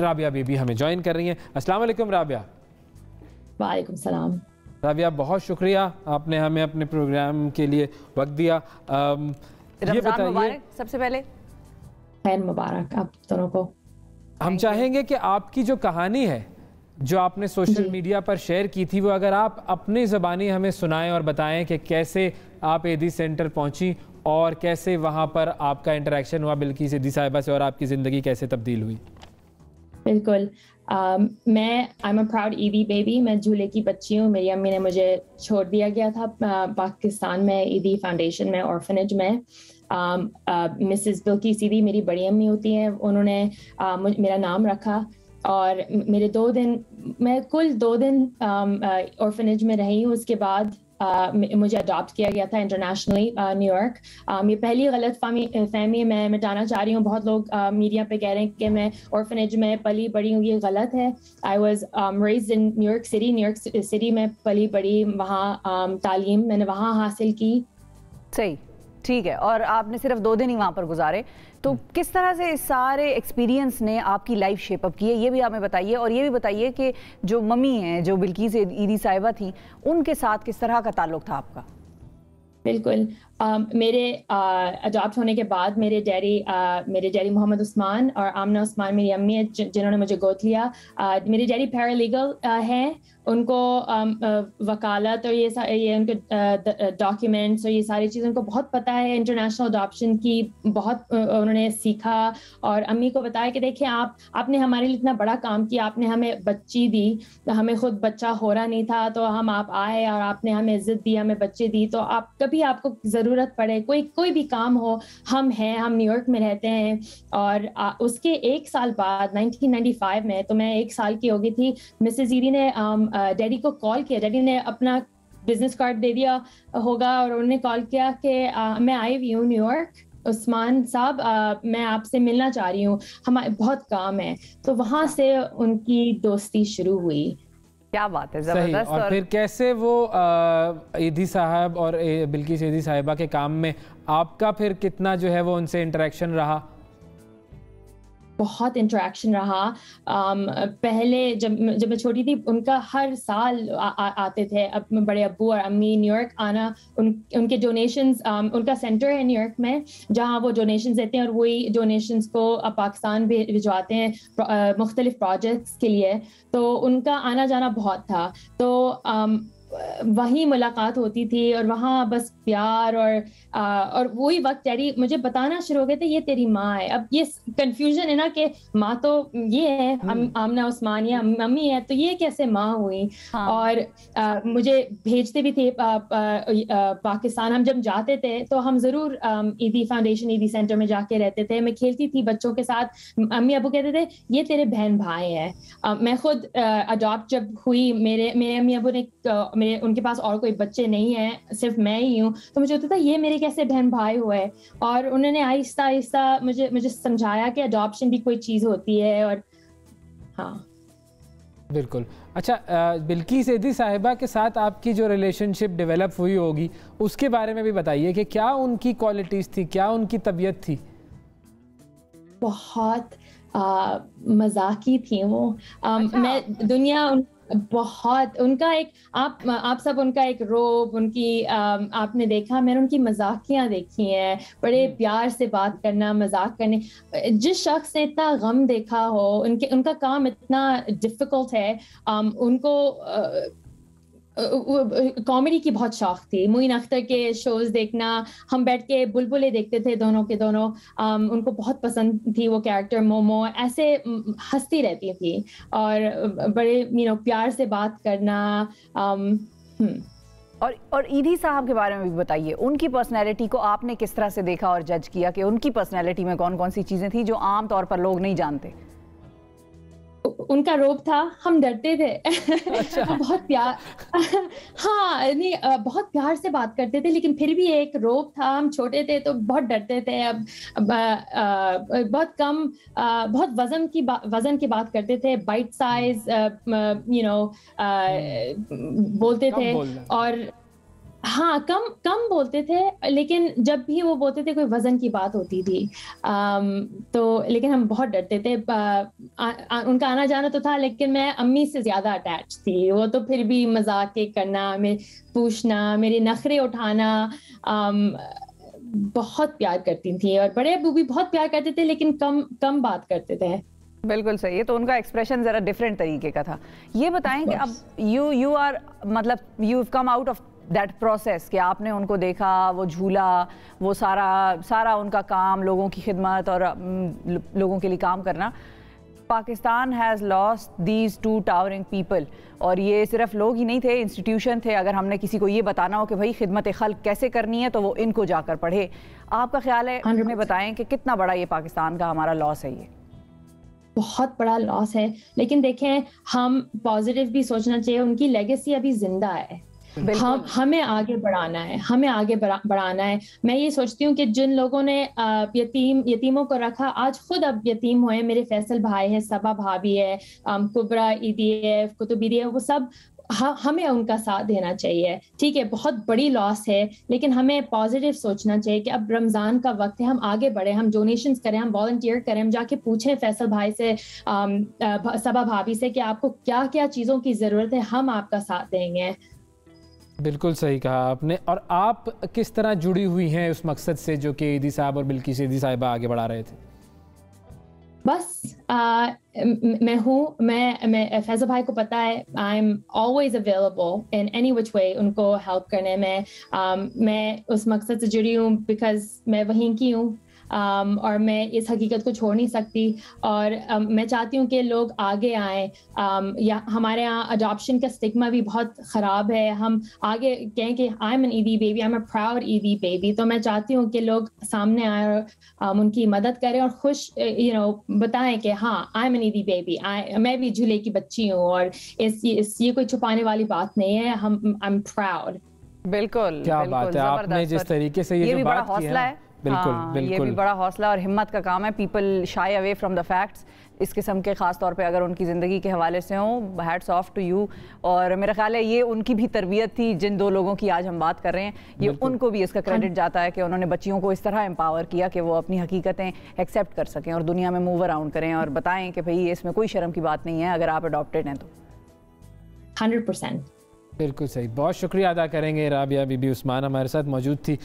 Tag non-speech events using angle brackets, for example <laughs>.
राबिया बीबी हमें ज्वाइन कर रही हैं अस्सलाम वालेकुम राबिया वालेकुम सलाम राबिया बहुत शुक्रिया आपने हमें अपने प्रोग्राम के लिए वक्त दिया आम, ये बताइए सबसे पहले मुबारक आप दोनों को हम चाहेंगे कि आपकी जो कहानी है जो आपने सोशल मीडिया पर शेयर की थी वो अगर आप अपनी ज़बानी हमें सुनाएं और बताएं कि कैसे आप एदी सेंटर पहुंची और कैसे वहां पर आपका इंटरेक्शन हुआ बिल्कि एदी साहिबा से और आपकी ज़िंदगी कैसे तब्दील हुई बिल्कुल मैं I am a proud Edhi baby मैं झूले की बच्ची हूँ मेरी अम्मी ने मुझे छोड़ दिया गया था पाकिस्तान में ईदी e फाउंडेशन में ऑर्फनेज में मिसेस बिल्की सीधी मेरी बड़ी अम्मी होती हैं उन्होंने मेरा नाम रखा और मेरे दो दिन मैं कुल दो दिन ऑर्फनेज में रही हूँ उसके बाद uh, मुझे अडॉप्ट किया गया था इंटरनेशनली न्यूयॉर्क um, ये पहली गलत फहमी फहमी मैं मिटाना चाह रही हूँ बहुत लोग मीडिया पे कह रहे हैं कि मैं ऑर्फनेज में पली बड़ी हूँ ये गलत है I was raise in New York city New York city में पली बड़ी वहाँ um, तालीम मैंने वहाँ हासिल की सही ठीक है और आपने सिर्फ दो दिन ही वहाँ पर गुजारे तो हम्म। किस तरह से इस सारे एक्सपीरियंस ने आपकी लाइफ शेपअप की है ये भी हमें बताइए और ये भी बताइए कि जो मम्मी हैं जो बिल्किस ईदी साहिबा थी उनके साथ किस तरह का ताल्लुक था आपका बिल्कुल um, मेरे अडॉप्ट uh, होने के बाद मेरे डैडी uh, मेरे डैडी मोहम्मद उस्मान और आमना उस्मान मेरी अम्मी है जिन्होंने मुझे गोद लिया uh, मेरे डैडी पैरालीगल uh, हैं उनको वकालत और ये ये उनके डॉक्यूमेंट्स और ये सारी चीज़ें उनको बहुत पता है इंटरनेशनल अडॉप्शन की बहुत उन्होंने सीखा और अम्मी को बताया कि देखिए आप आपने हमारे लिए इतना बड़ा काम किया आपने हमें बच्ची दी तो हमें खुद बच्चा हो रहा नहीं था तो हम आप आए और आपने हमें इज्जत दी हमें बच्चे दी तो आप कभी आपको ज़रूरत पड़े कोई कोई भी काम हो हम हैं हम न्यूयॉर्क में रहते हैं और आ, उसके एक साल बाद नाइनटीन में तो मैं एक साल की हो गई थी मिसेस ईरी ने डैडी को कॉल किया डैडी ने अपना बिजनेस कार्ड दे दिया होगा और उन्होंने कॉल किया कि मैं आई हुई हूँ न्यूयॉर्क उस्मान साहब मैं आपसे मिलना चाह रही हूँ हमारे बहुत काम है तो वहाँ से उनकी दोस्ती शुरू हुई क्या बात है जबरदस्त और, और फिर कैसे वो ईदी साहब और बिल्कि ईदी साहिबा के काम में आपका फिर कितना जो है वो उनसे इंटरेक्शन रहा बहुत इंटरेक्शन रहा um, पहले जब जब मैं छोटी थी उनका हर साल आ, आ, आते थे अब बड़े अबू और अम्मी न्यूयॉर्क आना उन उनके डोनेशंस um, उनका सेंटर है न्यूयॉर्क में जहाँ वो डोनेशन देते हैं और वही डोनेशंस को पाकिस्तान भिजवाते हैं मुख्तलिफ प्रोजेक्ट्स के लिए तो उनका आना जाना बहुत था तो um, वहीं मुलाकात होती थी और वहाँ बस प्यार और आ, और वही वक्त तेरी मुझे बताना शुरू हो गए थे ये तेरी माँ है अब ये कंफ्यूजन है ना कि माँ तो ये है आम, हम्म। आमना उस्मान या मम्मी है तो ये कैसे माँ हुई हाँ। और आ, मुझे भेजते भी थे आ, पाकिस्तान हम जब जाते थे तो हम जरूर ईदी फाउंडेशन ईदी सेंटर में जाके रहते थे मैं खेलती थी बच्चों के साथ अम्मी अबू कहते थे ये तेरे बहन भाई है मैं खुद अडॉप्ट जब हुई मेरे मेरे अम्मी अबू ने मेरे मेरे उनके पास और कोई बच्चे नहीं है सिर्फ मैं ही हूँ तो मुझे होता था ये मेरे कैसे बहन भाई हुआ है और उन्होंने आहिस्ता आहिस्ता मुझे मुझे समझाया कि अडॉप्शन भी कोई चीज़ होती है और हाँ बिल्कुल अच्छा बिल्की सेदी साहिबा के साथ आपकी जो रिलेशनशिप डेवलप हुई होगी उसके बारे में भी बताइए कि क्या उनकी क्वालिटीज़ थी क्या उनकी तबीयत थी बहुत मजाकी थी वो आ, अच्छा। मैं दुनिया उन बहुत उनका एक आप आप सब उनका एक रोब उनकी आपने देखा मैंने उनकी मजाकियां देखी हैं बड़े हम्म। प्यार से बात करना मजाक करने जिस शख्स ने इतना गम देखा हो उनके उनका काम इतना डिफिकल्ट है उनको कॉमेडी की बहुत शौक थी मोइन अख्तर के शोज देखना हम बैठ के बुलबुलें देखते थे दोनों के दोनों um, उनको बहुत पसंद थी वो कैरेक्टर मोमो ऐसे हंसती रहती थी और बड़े यू नो प्यार से बात करना um, और और ईदी साहब के बारे में भी बताइए उनकी पर्सनैलिटी को आपने किस तरह से देखा और जज किया कि उनकी पर्सनैलिटी में कौन कौन सी चीज़ें थी जो आम तौर पर लोग नहीं जानते उनका रोप था हम डरते थे अच्छा। <laughs> बहुत प्यार <laughs> हाँ नहीं बहुत प्यार से बात करते थे लेकिन फिर भी एक रोप था हम छोटे थे तो बहुत डरते थे अब, बहुत कम बहुत वजन की वजन की बात करते थे बाइट साइज यू नो बोलते थे और हाँ कम कम बोलते थे लेकिन जब भी वो बोलते थे कोई वजन की बात होती थी um, तो लेकिन हम बहुत डरते थे आ, आ, उनका आना जाना तो था लेकिन मैं अम्मी से ज्यादा अटैच थी वो तो फिर भी मजाक करना मेरे पूछना मेरे नखरे उठाना um, बहुत प्यार करती थी और बड़े अबू भी बहुत प्यार करते थे लेकिन कम कम बात करते थे बिल्कुल सही है तो उनका एक्सप्रेशन ज़रा डिफरेंट तरीके का था ये बताएं कि अब यू यू आर मतलब you come out of that process कि आपने उनको देखा वो झूला वो सारा सारा उनका काम लोगों की खिदमत और लोगों के लिए काम करना Pakistan has lost these two towering people और ये सिर्फ लोग ही नहीं थे इंस्टीट्यूशन थे अगर हमने किसी को ये बताना हो कि भाई खिदमत खल कैसे करनी है तो वो इनको जाकर पढ़े आपका ख्याल है हमें बताएं कि कितना बड़ा ये पाकिस्तान का हमारा लॉस है ये बहुत बड़ा लॉस है लेकिन देखें हम पॉजिटिव भी सोचना चाहिए उनकी लेगेसी अभी जिंदा है हम हाँ, हमें आगे बढ़ाना है हमें आगे बढ़ाना है मैं ये सोचती हूँ कि जिन लोगों ने यतीम यतीमों को रखा आज खुद अब यतीम हुए मेरे फैसल भाई है सबा भाभी है कुबरा ईदीएफ कुतुबीदी वो सब हमें उनका साथ देना चाहिए ठीक है बहुत बड़ी लॉस है लेकिन हमें पॉजिटिव सोचना चाहिए कि अब रमज़ान का वक्त है हम आगे बढ़े हम डोनेशन करें हम वॉल्टियर करें हम जाके पूछें फैसल भाई से सबा भाभी से कि आपको क्या क्या चीज़ों की ज़रूरत है हम आपका साथ देंगे बिल्कुल सही कहा आपने और आप किस तरह जुड़ी हुई हैं उस मकसद से जो कि ईदी साहब और बिल्की ईदी साहिबा आगे बढ़ा रहे थे बस आ, मैं हूँ मैं मैं फैजा भाई को पता है I am always available in any which way उनको हेल्प करने में um, मैं उस मकसद से जुड़ी हूँ बिकॉज मैं वहीं की हूँ um, और मैं इस हकीकत को छोड़ नहीं सकती और um, मैं चाहती हूँ कि लोग आगे आए um, या हमारे यहाँ अडॉप्शन का स्टिग्मा भी बहुत ख़राब है हम आगे कहें कि I am an Edhi baby I am a proud Edhi baby तो मैं चाहती हूँ कि लोग सामने आए और um, उनकी मदद करें और खुश यू uh, नो बताएं कि हाँ I am an Edhi baby I मैं भी झूले की बच्ची हूँ और इस, इस ये कोई छुपाने वाली बात नहीं है हम आई एम प्राउड बिल्कुल क्या बिल्कुल, बात है आपने जिस तरीके से ये, ये जो भी बात बड़ा हौसला है, है। बिल्कुल हाँ, बिल्कुल ये भी बड़ा हौसला और हिम्मत का काम है people shy away from the facts इस किस्म के ख़ास तौर पे अगर उनकी ज़िंदगी के हवाले से हों हैट्स ऑफ टू यू और मेरा ख्याल है ये उनकी भी तरबियत थी जिन दो लोगों की आज हम बात कर रहे हैं ये उनको भी इसका क्रेडिट जाता है कि उन्होंने बच्चियों को इस तरह एम्पावर किया कि वो अपनी हकीकतें एक्सेप्ट कर सकें और दुनिया में मूव अराउंड करें और बताएं कि भाई इसमें कोई शर्म की बात नहीं है अगर आप अडोप्टेड हैं तो हंड्रेड बिल्कुल सही बहुत शुक्रिया अदा करेंगे राबिया बीबी उस्मान हमारे साथ मौजूद थी